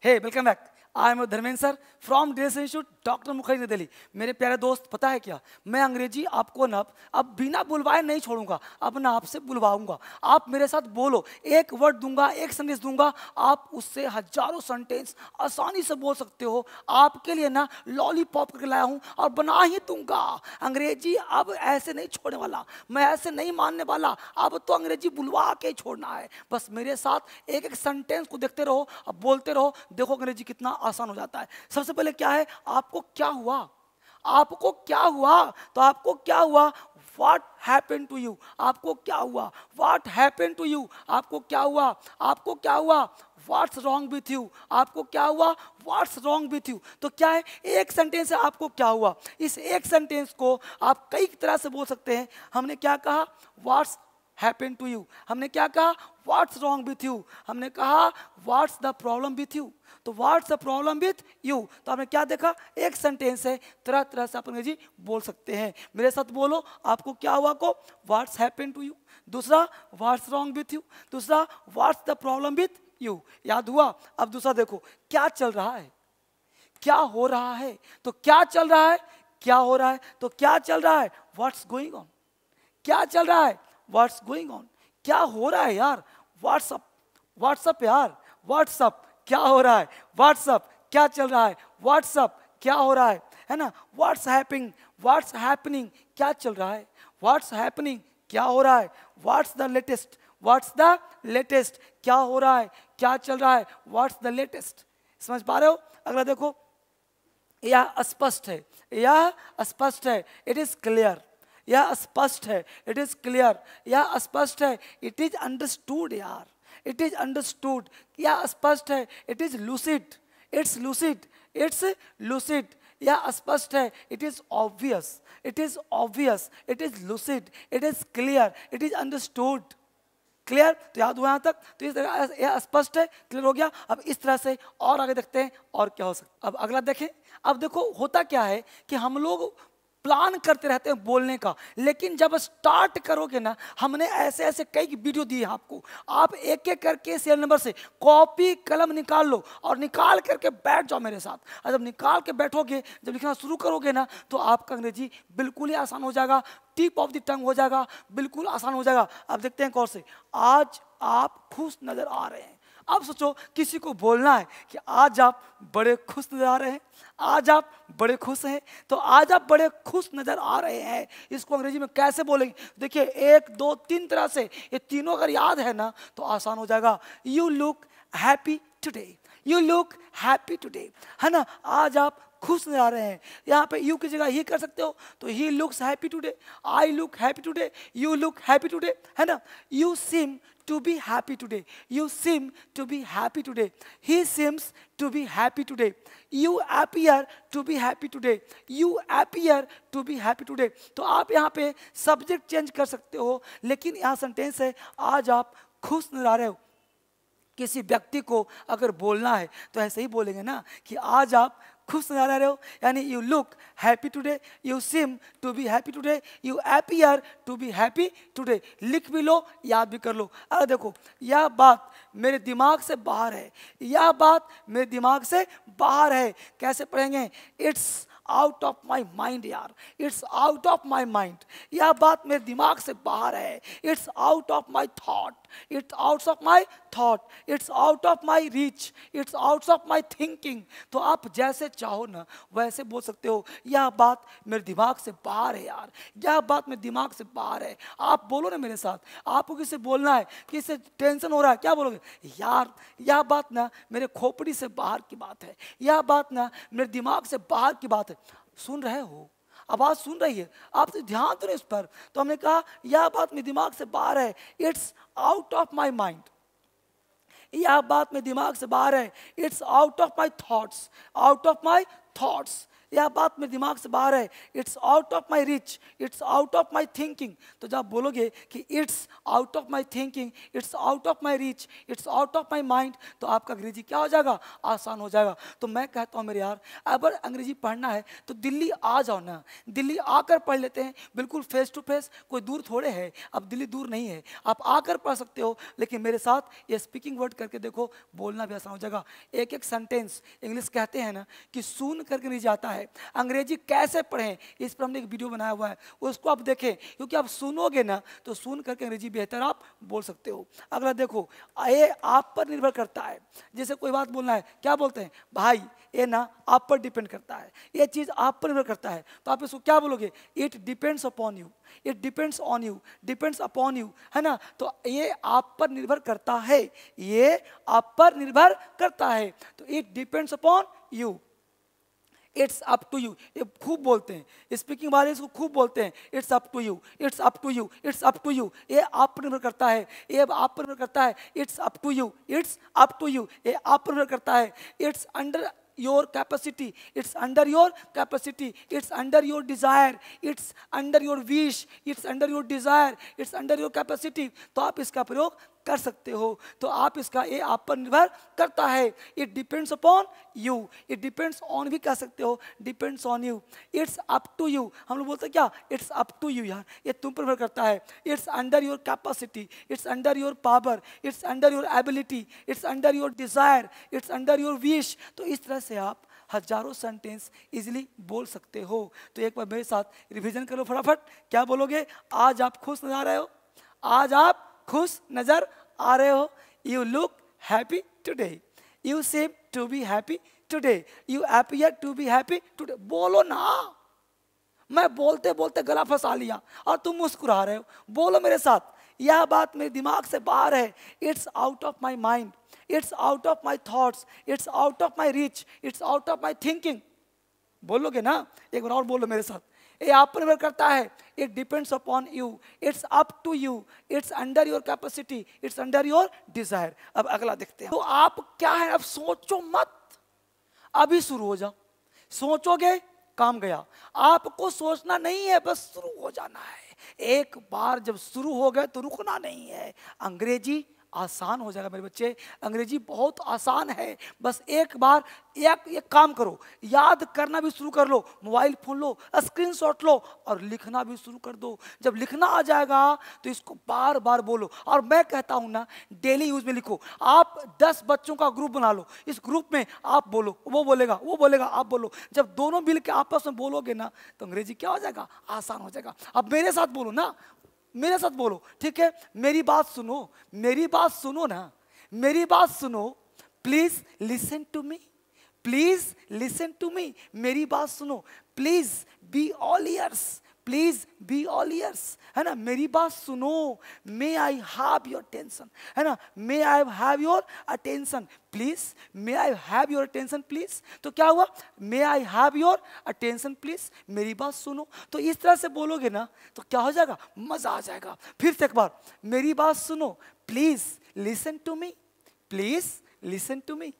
Hey, welcome back. I am Dharmendra sir from dress institute doctor Mukherjee Delhi मेरे प्यारे दोस्त पता है क्या मैं अंग्रेजी आपको न अब बिना बुलवाए नहीं छोड़ूंगा अब ना आपसे बुलवाऊंगा आप मेरे साथ बोलो एक वर्ड दूंगा एक सेंटेंस दूंगा आप उससे हजारों सेंटेंस आसानी से बोल सकते हो आपके लिए ना लॉलीपॉप करके लाया हूँ और बना ही दूंगा अंग्रेजी अब ऐसे नहीं छोड़ने वाला मैं ऐसे नहीं मानने वाला अब तो अंग्रेजी बुलवा के छोड़ना है बस मेरे साथ एक एक सेंटेंस को देखते रहो अब बोलते रहो देखो अंग्रेजी कितना आसान हो जाता है सबसे पहले क्या है आपको क्या हुआ आपको क्या हुआ तो आपको क्या हुआ वॉट हैपन टू यू आपको क्या हुआ वॉट हैपन टू यू आपको क्या हुआ आपको क्या हुआ वाट्स रॉन्ग विथ यू आपको क्या हुआ वाट्स रॉन्ग विथ यू तो क्या है एक सेंटेंस है आपको क्या हुआ इस एक सेंटेंस को आप कई तरह से बोल सकते हैं हमने क्या कहा वाट्स हैपन टू यू हमने क्या कहा व्हाट्स रॉन्ग विथ यू हमने कहा what's the problem with you तो what's the problem with you तो आपने क्या देखा एक सेंटेंस है तरह तरह से आप अंग्रेजी बोल सकते हैं मेरे साथ बोलो आपको क्या हुआ को व्हाट्स हैपन टू यू दूसरा व्हाट्स रॉन्ग विथ यू दूसरा what's the problem with you याद हुआ अब दूसरा देखो क्या चल रहा है क्या हो रहा है तो क्या चल रहा है क्या हो रहा है तो क्या चल रहा है व्हाट्स गोइंग ऑन क्या चल रहा है व्हाट्स गोइंग ऑन क्या हो रहा है यार व्हाट्सअप व्हाट्सअप यार व्हाट्सअप क्या हो रहा है व्हाट्सअप क्या चल रहा है व्हाट्सअप क्या हो रहा है है ना व्हाट्स हैपिंग व्हाट्स हैपनिंग क्या चल रहा है व्हाट्स हैपनिंग क्या हो रहा है what's the latest what's the latest क्या हो रहा है क्या चल रहा है व्हाट्स द लेटेस्ट समझ पा रहे हो अगला देखो यह अस्पष्ट है यह अस्पष्ट है इट इज क्लियर यह स्पष्ट है इट इज क्लियर यह स्पष्ट है इट इज अंडरस्टूड यार इट इज अंडरस्टूड यह स्पष्ट है it is lucid it's lucid it's lucid यह स्पष्ट है it is obvious it is obvious it is lucid it is clear it is understood clear तो याद हुआ यहाँ तक तो इस तरह यह स्पष्ट है क्लियर हो गया अब इस तरह से और आगे देखते हैं और क्या हो सकता अब अगला देखें अब देखो होता क्या है कि हम लोग प्लान करते रहते हैं बोलने का लेकिन जब स्टार्ट करोगे ना हमने ऐसे ऐसे कई वीडियो दिए आपको आप एक एक करके सेल नंबर से कॉपी कलम निकाल लो और निकाल करके बैठ जाओ मेरे साथ और जब निकाल के बैठोगे जब लिखना शुरू करोगे ना तो आपका अंग्रेजी बिल्कुल ही आसान हो जाएगा टिप ऑफ द टंग हो जाएगा बिल्कुल आसान हो जाएगा अब देखते हैं कौन से आज आप खुश नज़र आ रहे हैं अब सोचो किसी को बोलना है कि आज आप बड़े खुश नजर आ रहे हैं आज आप बड़े खुश हैं तो आज आप बड़े खुश नज़र आ रहे हैं इसको अंग्रेजी में कैसे बोलेंगे देखिए एक दो तीन तरह से ये तीनों अगर याद है ना तो आसान हो जाएगा you look happy today you look happy today है ना आज आप खुश नजर आ रहे हैं यहाँ पे यू की जगह ही कर सकते हो तो ही looks happy today I look happy today you look happy today है ना you seem to be happy today. You seem to be happy today. He seems to be happy today. You appear to be happy today. You appear to be happy today. तो आप यहाँ पे subject change कर सकते हो लेकिन यहाँ sentence है आज आप खुश नजर आ रहे हो किसी व्यक्ति को अगर बोलना है तो ऐसे ही बोलेंगे ना कि आज आप खुश नजर आ रहे हो यानी you look happy today you seem to be happy today you appear to be happy today लिख भी लो याद भी कर लो अरे देखो यह बात मेरे दिमाग से बाहर है यह बात मेरे दिमाग से बाहर है कैसे पढ़ेंगे it's out of my mind यार it's out of my mind यह बात मेरे दिमाग से बाहर है it's out of my thought it's out of my thought it's out of my reach it's out of my thinking तो आप जैसे चाहो ना वैसे बोल सकते हो यह बात मेरे दिमाग से बाहर है यार यह बात मेरे दिमाग से बाहर है आप बोलो ना मेरे साथ आपको किसे बोलना है किसे टेंशन हो रहा है क्या बोलोगे यार यह बात ना मेरे खोपड़ी से बाहर की बात है यह बात ना मेरे दिमाग से बाहर की बात है सुन रहे हो आवाज़ सुन रही है आप तो ध्यान दो इस पर तो हमने कहा यह बात मेरे दिमाग से बाहर है it's out of my mind यह बात मेरे दिमाग से बाहर है it's out of my thoughts out of my thoughts यह बात मेरे दिमाग से बाहर है it's out of my reach it's out of my thinking तो जब बोलोगे कि it's out of my thinking it's out of my reach it's out of my mind तो आपका अंग्रेजी क्या हो जाएगा आसान हो जाएगा तो मैं कहता हूँ मेरे यार अगर अंग्रेजी पढ़ना है तो दिल्ली आ जाओ ना दिल्ली आकर पढ़ लेते हैं बिल्कुल फेस टू फेस कोई दूर थोड़े है अब दिल्ली दूर नहीं है आप आकर पढ़ सकते हो लेकिन मेरे साथ ये स्पीकिंग वर्ड करके देखो बोलना भी आसान हो जाएगा एक एक सेंटेंस इंग्लिश कहते हैं ना कि सुन करके नहीं जाता है है अंग्रेजी कैसे पढ़ें इस पर हमने एक वीडियो बनाया हुआ है उसको आप देखें क्योंकि आप सुनोगे ना तो सुन करके अंग्रेजी बेहतर आप बोल सकते हो अगला देखो ये आप पर निर्भर करता है जैसे कोई बात बोलना है क्या बोलते हैं भाई ये ना आप पर डिपेंड करता है ये चीज़ आप पर निर्भर करता है तो आप इसको क्या बोलोगे it depends upon you it depends on you depends upon you है ना तो ये आप पर निर्भर करता है ये आप पर निर्भर करता है तो it depends upon you it's up to you ये खूब बोलते हैं स्पीकिंग वाले इसको खूब बोलते हैं it's up to you it's up to you it's up to you ये आप पर निर्भर करता है ये आप पर निर्भर करता है it's up to you it's up to you ये आप पर निर्भर करता है it's under your capacity it's under your capacity it's under your desire it's under your wish it's under your desire it's under your capacity तो आप इसका प्रयोग कर सकते हो तो आप इसका ये आप पर निर्भर करता है it depends upon you it depends on भी कह सकते हो depends on you it's up to you हम लोग बोलते हैं क्या इट्स अप टू यू यार ये तुम पर निर्भर करता है it's under your capacity it's under your power it's under your ability it's under your desire it's under your wish तो इस तरह से आप हजारों सेंटेंस इजीली बोल सकते हो तो एक बार मेरे साथ रिवीजन करो फटाफट क्या बोलोगे आज आप खुश नजर आ रहे हो आज आप खुश नज़र आ रहे हो you look happy today you seem to be happy today you appear to be happy today बोलो ना मैं बोलते बोलते गला फंसा लिया और तुम मुस्कुरा रहे हो बोलो मेरे साथ यह बात मेरे दिमाग से बाहर है it's out of my mind it's out of my thoughts it's out of my reach it's out of my thinking बोलोगे ना एक बार और बोलो मेरे साथ ये आप पर निर्भर करता है it depends upon you it's up to you it's under your capacity it's under your desire अब अगला देखते हैं तो आप क्या है अब सोचो मत अभी शुरू हो जाओ सोचोगे काम गया आपको सोचना नहीं है बस शुरू हो जाना है एक बार जब शुरू हो गए तो रुकना नहीं है अंग्रेजी आसान हो जाएगा मेरे बच्चे अंग्रेजी बहुत आसान है बस एक बार एक एक काम करो याद करना भी शुरू कर लो मोबाइल फ़ोन लो स्क्रीन शॉट लो और लिखना भी शुरू कर दो जब लिखना आ जाएगा तो इसको बार बार बोलो और मैं कहता हूँ ना डेली यूज़ में लिखो आप दस बच्चों का ग्रुप बना लो इस ग्रुप में आप बोलो वो बोलेगा वो बोलेगा आप बोलो जब दोनों मिल के आपस में बोलोगे ना तो अंग्रेजी क्या हो जाएगा आसान हो जाएगा अब मेरे साथ बोलो ना मेरे साथ बोलो ठीक है मेरी बात सुनो मेरी बात सुनो ना मेरी बात सुनो please listen to me please listen to me मेरी बात सुनो please be all ears please be all ears है ना मेरी बात सुनो may I have your tension है ना may I have your attention please may I have your attention please तो क्या हुआ may I have your attention please मेरी बात सुनो तो इस तरह से बोलोगे ना तो क्या हो जाएगा मजा आ जाएगा फिर से एक बार मेरी बात सुनो please listen to me please listen to me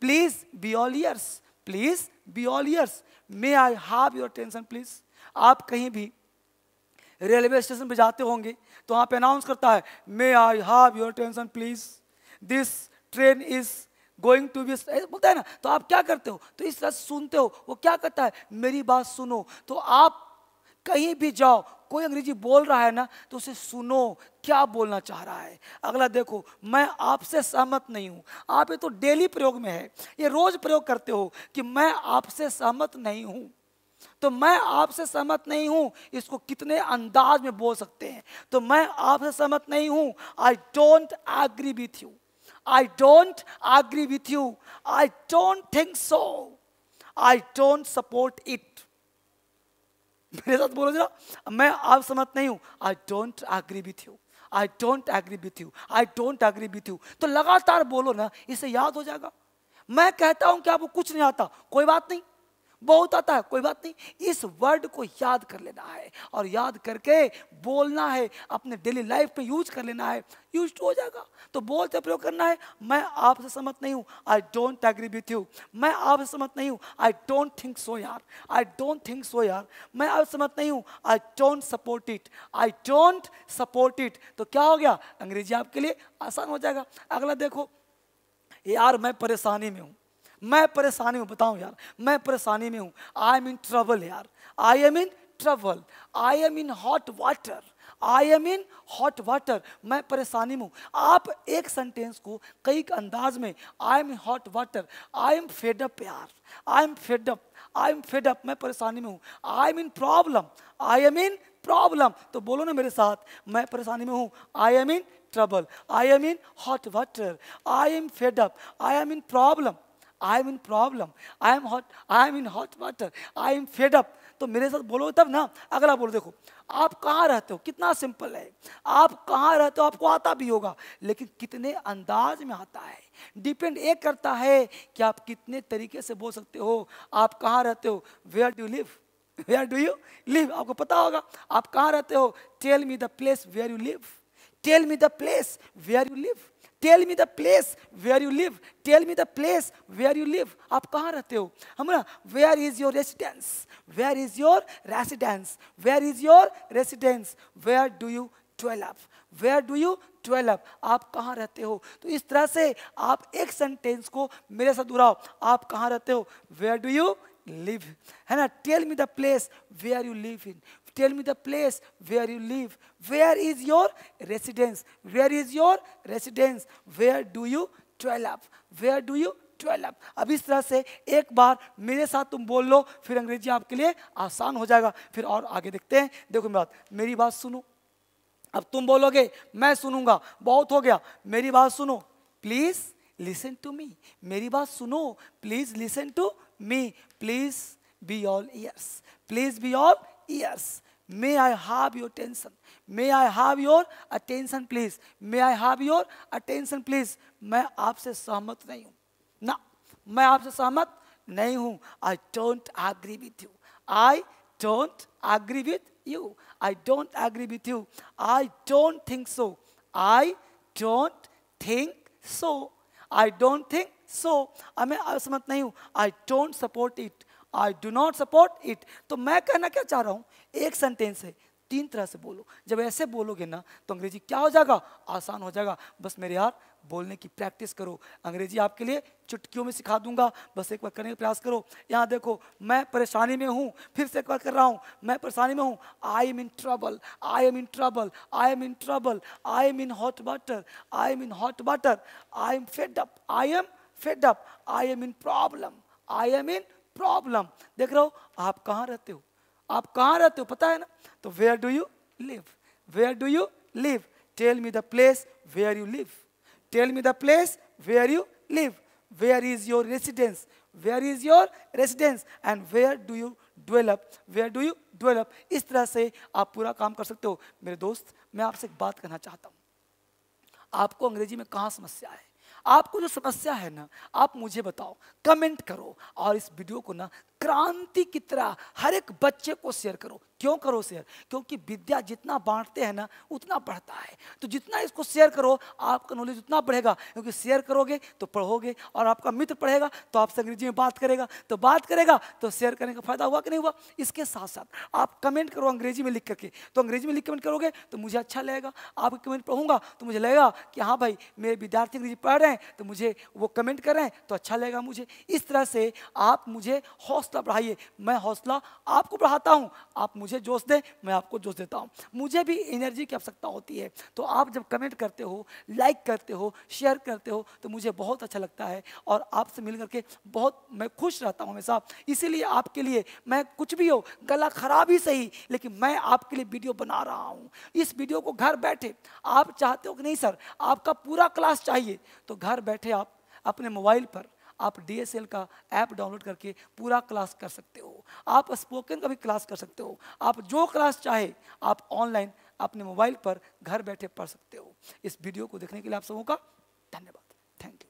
please be all ears please be all ears may I have your tension please आप कहीं भी रेलवे स्टेशन पर जाते होंगे तो वहाँ पे अनाउंस करता है may I have your tension please this train is going to be बोलता है ना तो आप क्या करते हो तो इस तरह सुनते हो वो क्या करता है मेरी बात सुनो तो आप कहीं भी जाओ कोई अंग्रेजी बोल रहा है ना तो उसे सुनो क्या बोलना चाह रहा है अगला देखो मैं आपसे सहमत नहीं हूँ आप ये तो डेली प्रयोग में है ये रोज प्रयोग करते हो कि मैं आपसे सहमत नहीं हूँ तो मैं आपसे सहमत नहीं हूं इसको कितने अंदाज में बोल सकते हैं तो मैं आपसे सहमत नहीं हूं I don't agree with you I don't agree with you I don't think so I don't support it मेरे साथ बोलो जरा मैं आप सहमत नहीं हूं I don't agree with you I don't agree with you I don't agree with you तो लगातार बोलो ना इसे याद हो जाएगा मैं कहता हूं कि आपको कुछ नहीं आता कोई बात नहीं बहुत आता है कोई बात नहीं इस वर्ड को याद कर लेना है और याद करके बोलना है अपने डेली लाइफ में यूज कर लेना है यूज तो हो जाएगा तो बोलते प्रयोग करना है मैं आपसे सहमत नहीं हूँ I don't agree with you मैं आपसे सहमत नहीं हूँ आई डोंट थिंक सो यार आई डोंट थिंक सो यार मैं आपसे सहमत नहीं हूँ I don't support it I don't support it तो क्या हो गया अंग्रेजी आपके लिए आसान हो जाएगा अगला देखो यार मैं परेशानी में हूँ मैं परेशानी में बताऊं यार मैं परेशानी में हूं आई एम इन ट्रबल यार I am in trouble I am in hot water I am in hot water मैं परेशानी में हूँ आप एक सेंटेंस को कई अंदाज में I am in hot water I am fed up यार I am fed up I am fed up मैं परेशानी में हूँ I am in problem I am in problem तो बोलो ना मेरे साथ मैं परेशानी में हूँ I am in trouble I am in hot water I am fed up I am in problem I am in problem I am hot I am in hot water I am fed up तो मेरे साथ बोलो तब ना अगला बोलो देखो आप कहाँ रहते हो कितना सिंपल है आप कहाँ रहते हो आपको आता भी होगा लेकिन कितने अंदाज में आता है डिपेंड ये करता है कि आप कितने तरीके से बोल सकते हो आप कहाँ रहते हो where do live where do you live आपको पता होगा आप कहाँ रहते हो tell me the place where you live tell me the place where you live tell me the place where you live tell me the place where you live आप कहाँ रहते हो हमारा where is your residence where is your residence where is your residence where do you dwell where do you twelve आप कहाँ रहते हो तो इस तरह से आप एक सेंटेंस को मेरे साथ दोहराओ आप कहाँ रहते हो वेयर डू यू लिव है ना tell me the place where you live in Tell me the place where you live. Where is your residence? Where is your residence? Where do you dwell up? Where do you dwell up? अब इस तरह से एक बार मेरे साथ तुम बोल लो फिर अंग्रेजी आपके लिए आसान हो जाएगा फिर और आगे देखते हैं देखो मेरी बात मेरी बात सुनो अब तुम बोलोगे मैं सुनूंगा बहुत हो गया मेरी बात सुनो प्लीज़ लिसन टू मी मेरी बात सुनो please listen to me please be all ears please be all ears may I have your tension may I have your attention please may I have your attention please मैं आपसे सहमत नहीं हूँ ना मैं आपसे सहमत नहीं हूँ I don't agree with you I don't agree with you I don't agree with you I don't think so I don't think so I don't think so मैं असमत नहीं हूँ I don't support it I do not support it तो मैं कहना क्या चाह रहा हूँ एक सेंटेंस है तीन तरह से बोलो जब ऐसे बोलोगे ना तो अंग्रेजी क्या हो जाएगा आसान हो जाएगा बस मेरे यार बोलने की प्रैक्टिस करो अंग्रेजी आपके लिए चुटकियों में सिखा दूंगा बस एक बार करने का प्रयास करो यहाँ देखो मैं परेशानी में हूँ फिर से एक बार कर रहा हूँ मैं परेशानी में हूँ I am in trouble I am in trouble I am in trouble I am in hot water I am in hot water I am fed up I am fed up I am in problem I am in problem देख रहे हो आप कहाँ रहते हो आप कहाँ रहते हो पता है ना तो where do you live where do you live tell me the place where you live tell me the place where you live where is your residence where is your residence and where do you develop where do you develop इस तरह से आप पूरा काम कर सकते हो मेरे दोस्त मैं आपसे एक बात करना चाहता हूँ आपको अंग्रेजी में कहाँ समस्या है आपको जो समस्या है ना आप मुझे बताओ कमेंट करो और इस वीडियो को ना क्रांति की तरह हर एक बच्चे को शेयर करो क्यों करो शेयर क्योंकि विद्या जितना बांटते हैं ना उतना बढ़ता है तो जितना इसको शेयर करो आपका नॉलेज उतना बढ़ेगा क्योंकि शेयर करोगे तो पढ़ोगे और आपका मित्र पढ़ेगा तो आपसे अंग्रेजी में बात करेगा तो बात करेगा तो शेयर करने का फायदा हुआ कि नहीं हुआ इसके साथ साथ आप कमेंट करो अंग्रेजी में लिख करके तो अंग्रेजी में लिख कमेंट करोगे तो मुझे अच्छा लगेगा आपके कमेंट पढ़ूंगा तो मुझे लगेगा कि हाँ भाई मेरे विद्यार्थी अंग्रेजी पढ़ रहे हैं तो मुझे वो कमेंट कर रहे हैं तो अच्छा लगेगा मुझे इस तरह से आप मुझे हौसला बढ़ाइए मैं हौसला आपको बढ़ाता हूँ आप मुझे मुझे जोश दे मैं आपको जोश देता हूँ मुझे भी एनर्जी की आवश्यकता होती है तो आप जब कमेंट करते हो लाइक करते हो शेयर करते हो तो मुझे बहुत अच्छा लगता है और आपसे मिल करके बहुत मैं खुश रहता हूँ हमेशा इसीलिए आपके लिए मैं कुछ भी हो गला खराब ही सही लेकिन मैं आपके लिए वीडियो बना रहा हूँ इस वीडियो को घर बैठे आप चाहते हो कि नहीं सर आपका पूरा क्लास चाहिए तो घर बैठे आप अपने मोबाइल पर आप डी का ऐप डाउनलोड करके पूरा क्लास कर सकते हो आप स्पोकन का भी क्लास कर सकते हो आप जो क्लास चाहे आप ऑनलाइन अपने मोबाइल पर घर बैठे पढ़ सकते हो इस वीडियो को देखने के लिए आप सबों का धन्यवाद थैंक यू